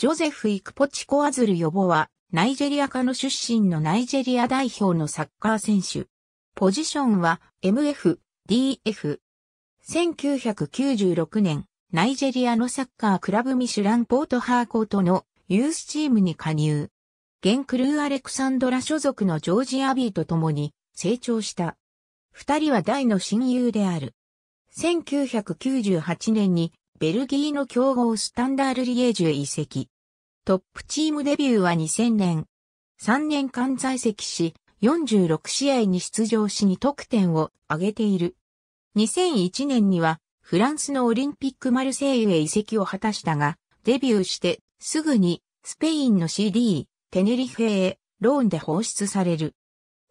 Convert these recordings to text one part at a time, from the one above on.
ジョゼフ・イクポチコ・アズル・ヨボは、ナイジェリア科の出身のナイジェリア代表のサッカー選手。ポジションは MF、DF。1996年、ナイジェリアのサッカークラブミシュランポートハーコートのユースチームに加入。現クルーアレクサンドラ所属のジョージ・アビーと共に成長した。二人は大の親友である。1998年にベルギーの強豪スタンダールリエージュへ移籍。トップチームデビューは2000年。3年間在籍し、46試合に出場しに得点を挙げている。2001年にはフランスのオリンピックマルセイユへ移籍を果たしたが、デビューしてすぐにスペインの CD、テネリフェへローンで放出される。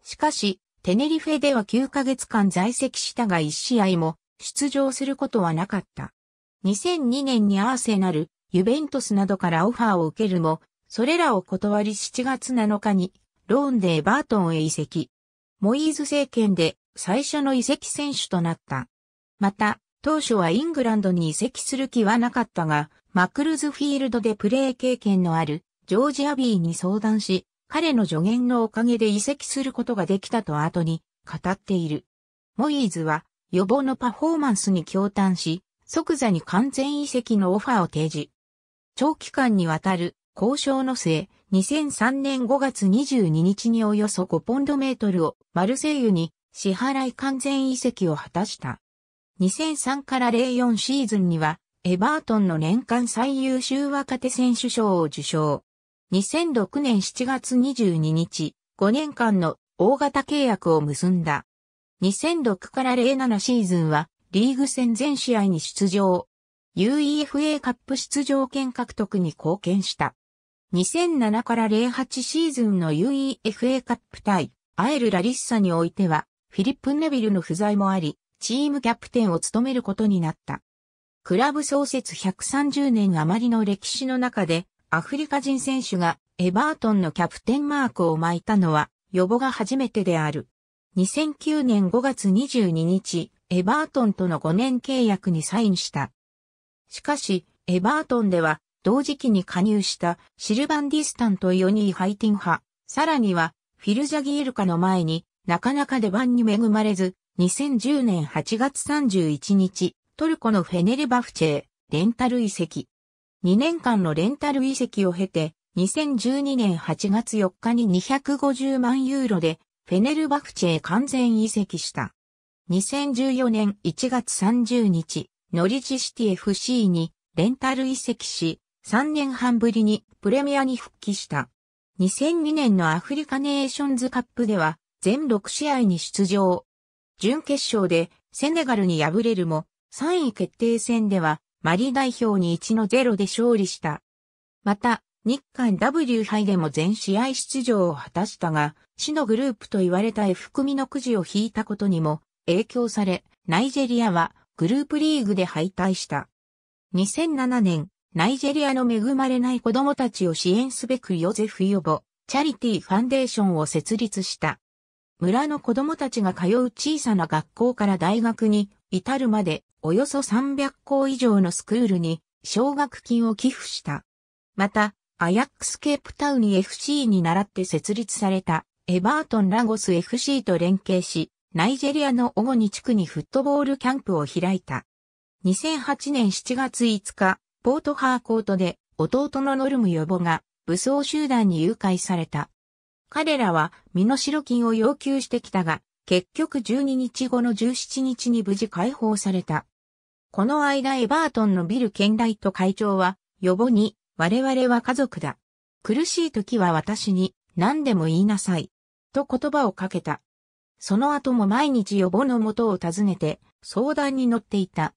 しかし、テネリフェでは9ヶ月間在籍したが1試合も出場することはなかった。2002年にアーセナル、ユベントスなどからオファーを受けるも、それらを断り7月7日に、ローンでエバートンへ移籍。モイーズ政権で最初の移籍選手となった。また、当初はイングランドに移籍する気はなかったが、マクルズフィールドでプレー経験のあるジョージ・アビーに相談し、彼の助言のおかげで移籍することができたと後に語っている。モイーズは予防のパフォーマンスに驚嘆し、即座に完全移籍のオファーを提示。長期間にわたる交渉の末、2003年5月22日におよそ5ポンドメートルをマルセイユに支払い完全移籍を果たした。2003から04シーズンには、エバートンの年間最優秀若手選手賞を受賞。2006年7月22日、5年間の大型契約を結んだ。2006から07シーズンは、リーグ戦全試合に出場。UEFA カップ出場権獲得に貢献した。2007から08シーズンの UEFA カップ対アエル・ラリッサにおいては、フィリップ・ネビルの不在もあり、チームキャプテンを務めることになった。クラブ創設130年余りの歴史の中で、アフリカ人選手がエバートンのキャプテンマークを巻いたのは、予防が初めてである。2009年5月22日、エバートンとの5年契約にサインした。しかし、エバートンでは、同時期に加入したシルバン・ディスタンとヨニー・ハイティン派、さらには、フィル・ジャギールカの前になかなか出番に恵まれず、2010年8月31日、トルコのフェネルバフチェレンタル移籍。2年間のレンタル移籍を経て、2012年8月4日に250万ユーロで、フェネルバフチェー完全移籍した。2014年1月30日、ノリチシティ FC にレンタル移籍し、3年半ぶりにプレミアに復帰した。2002年のアフリカネーションズカップでは全6試合に出場。準決勝でセネガルに敗れるも3位決定戦ではマリ代表に1の0で勝利した。また、日韓 W 杯でも全試合出場を果たしたが、死のグループと言われた F 組のくじを引いたことにも影響され、ナイジェリアはグループリーグで敗退した。2007年、ナイジェリアの恵まれない子供たちを支援すべくヨゼフ・ヨボ、チャリティファンデーションを設立した。村の子供たちが通う小さな学校から大学に至るまでおよそ300校以上のスクールに奨学金を寄付した。また、アヤックスケープタウン FC に倣って設立されたエバートンラゴス FC と連携し、ナイジェリアの主に地区にフットボールキャンプを開いた。2008年7月5日、ポートハーコートで弟のノルム予防が武装集団に誘拐された。彼らは身代金を要求してきたが、結局12日後の17日に無事解放された。この間エバートンのビル・ケンライト会長は、予防に、我々は家族だ。苦しい時は私に何でも言いなさい。と言葉をかけた。その後も毎日予防の元を訪ねて相談に乗っていた。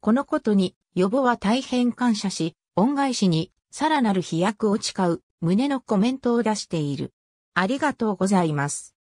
このことに予防は大変感謝し、恩返しにさらなる飛躍を誓う胸のコメントを出している。ありがとうございます。